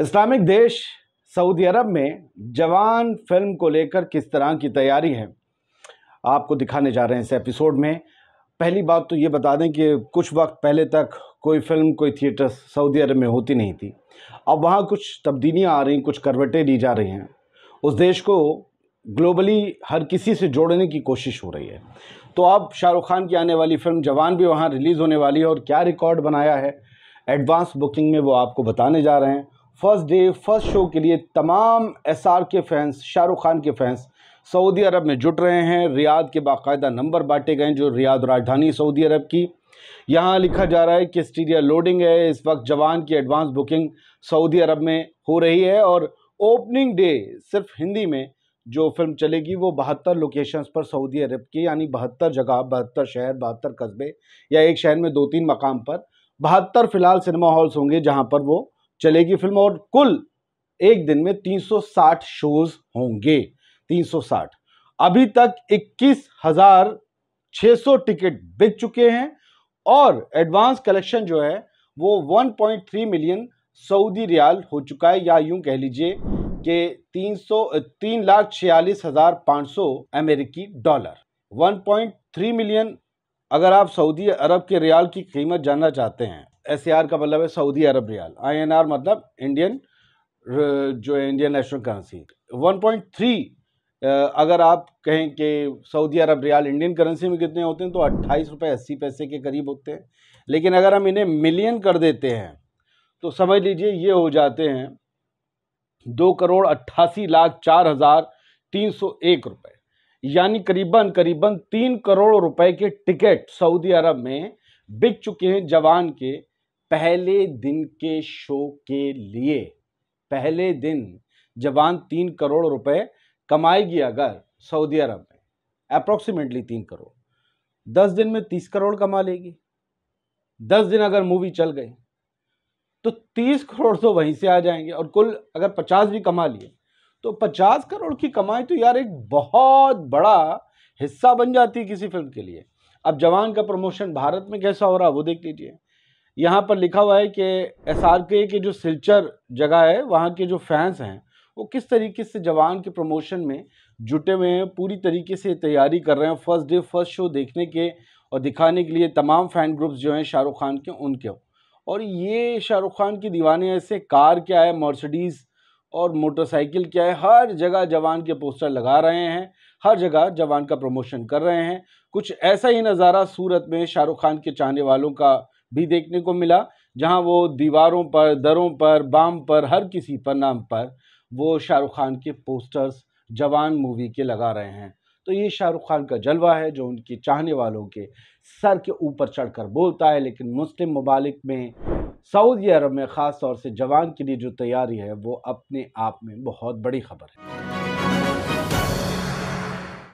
Islamic देश Saudi अरब में जवान फिल्म को लेकर किस तरह की तैयारी है आपको दिखाने जा रहे हैं इस एपिसोड में पहली बात तो ये बता दें कि कुछ वक्त पहले तक कोई फिल्म कोई थिएटर सऊदी अरब में होती नहीं थी अब वहाँ कुछ तब्दीलियाँ आ रही कुछ करवटें ली जा रही हैं उस देश को ग्लोबली हर किसी से जोड़ने की कोशिश हो रही है तो अब शाहरुख खान की आने वाली फिल्म जवान भी वहाँ रिलीज़ होने वाली है और क्या रिकॉर्ड बनाया है एडवांस बुकिंग में वो आपको बताने जा रहे हैं फर्स्ट डे फर्स्ट शो के लिए तमाम S R K fans Shahrukh Khan के फैंस सऊदी अरब में जुट रहे हैं रियाद के बाकायदा नंबर बांटे गए जो रियाद राजधानी सऊदी अरब की यहाँ लिखा जा रहा है कि स्टीरिया लोडिंग है इस वक्त जवान की एडवांस बुकिंग सऊदी अरब में हो रही है और ओपनिंग डे सिर्फ हिंदी में जो फिल्म चलेगी वो बहत्तर लोकेशंस पर सऊदी अरब की यानी बहत्तर जगह बहत्तर शहर बहत्तर कस्बे या एक शहर में दो तीन मकाम पर बहत्तर फ़िलहाल सिनेमा हॉल्स होंगे जहाँ पर वो चलेगी फिल्म और कुल एक दिन में 360 शोज होंगे 360 अभी तक इक्कीस हजार टिकट बिक चुके हैं और एडवांस कलेक्शन जो है वो 1.3 मिलियन सऊदी रियाल हो चुका है या यूं कह लीजिए कि तीन सौ तीन लाख छियालीस हज़ार पाँच सौ अमेरिकी डॉलर 1.3 मिलियन अगर आप सऊदी अरब के रियाल की कीमत जानना चाहते हैं एस का मतलब है सऊदी अरब रियाल आई मतलब इंडियन जो है इंडियन नेशनल करेंसी 1.3 अगर आप कहें कि Saudi Arab riyal Indian currency में कितने होते हैं तो अट्ठाईस रुपये अस्सी पैसे के करीब होते हैं लेकिन अगर हम इन्हें मिलियन कर देते हैं तो समझ लीजिए ये हो जाते हैं दो करोड़ अट्ठासी लाख चार हज़ार तीन सौ एक रुपये यानी करीबन करीबन तीन करोड़ रुपए के टिकट सऊदी अरब में बिक चुके हैं जवान के पहले दिन के शो के लिए पहले दिन जवान तीन करोड़ रुपए कमाएगी अगर सऊदी अरब में अप्रोक्सीमेटली तीन करोड़ दस दिन में तीस करोड़ कमा लेगी दस दिन अगर मूवी चल गई तो तीस करोड़ तो वहीं से आ जाएंगे और कुल अगर पचास भी कमा लिए तो पचास करोड़ की कमाई तो यार एक बहुत बड़ा हिस्सा बन जाती है किसी फिल्म के लिए अब जवान का प्रमोशन भारत में कैसा हो रहा है वो देख लीजिए यहाँ पर लिखा हुआ है कि एस आर के की जो सिलचर जगह है वहाँ के जो फैंस हैं वो किस तरीके से जवान के प्रमोशन में जुटे हुए हैं पूरी तरीके से तैयारी कर रहे हैं फर्स्ट डे फर्स्ट शो देखने के और दिखाने के लिए तमाम फ़ैन ग्रुप्स जो हैं शाहरुख खान के उनके और ये शाहरुख खान की दीवाने ऐसे कार क्या है मर्सडीज़ और मोटरसाइकिल क्या है हर जगह जवान के पोस्टर लगा रहे हैं हर जगह जवान का प्रमोशन कर रहे हैं कुछ ऐसा ही नज़ारा सूरत में शाहरुख खान के चाहने वालों का भी देखने को मिला जहां वो दीवारों पर दरों पर बाम पर हर किसी पर नाम पर वो शाहरुख खान के पोस्टर्स जवान मूवी के लगा रहे हैं तो ये शाहरुख खान का जलवा है जो उनके चाहने वालों के सर के ऊपर चढ़कर बोलता है लेकिन मुस्लिम ममालिक में सऊदी अरब में ख़ास तौर से जवान के लिए जो तैयारी है वो अपने आप में बहुत बड़ी खबर है